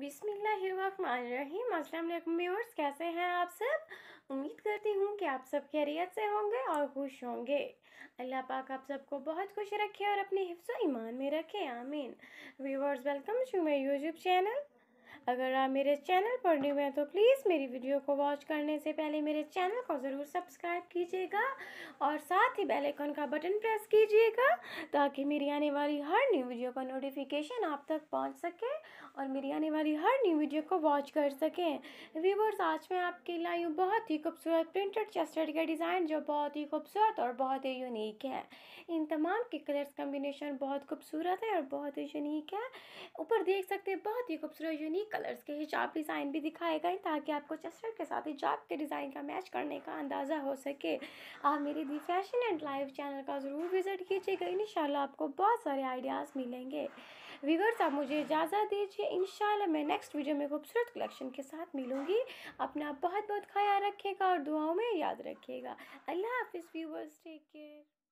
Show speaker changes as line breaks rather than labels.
बिसमीम अल्लाम व्यूअर्स कैसे हैं आप सब उम्मीद करती हूँ कि आप सब खैरियत से होंगे और खुश होंगे अल्लाह पाक आप सबको बहुत खुश रखे और अपने हिफ्स ईमान में रखे आमीन viewers welcome to my YouTube channel अगर आप मेरे चैनल पर न्यू हैं तो प्लीज़ मेरी वीडियो को वॉच करने से पहले मेरे चैनल को ज़रूर सब्सक्राइब कीजिएगा और साथ ही बेल आइकन का बटन प्रेस कीजिएगा ताकि मेरी आने वाली हर न्यू वीडियो का नोटिफिकेशन आप तक पहुंच सके और मेरी आने वाली हर न्यू वीडियो को वॉच कर सकें व्यूवर्स आज मैं आपके लाई हूँ बहुत ही खूबसूरत प्रिंटेड चेस्टर्ड का डिज़ाइन जो बहुत ही खूबसूरत और बहुत ही यूनिक है इन तमाम के कलर्स कम्बिनेशन बहुत खूबसूरत है और बहुत ही यूनिक है ऊपर देख सकते हैं बहुत ही खूबसूरत यूनिक कलर्स के हिजाब डिज़ाइन भी दिखाए गए ताकि आपको चस्टर के साथ हिजाब के डिज़ाइन का मैच करने का अंदाज़ा हो सके आप मेरे the fashion and life channel का ज़रूर विज़िट कीजिएगा इन आपको बहुत सारे आइडियाज़ मिलेंगे वीवर्स आप मुझे इजाज़त दीजिए इन मैं नेक्स्ट वीडियो में खूबसूरत कलेक्शन के साथ मिलूँगी अपना बहुत बहुत ख्याल रखिएगा और दुआओं में याद रखिएगा अल्लाह हाफिज़ व्यूवर्स टेक केयर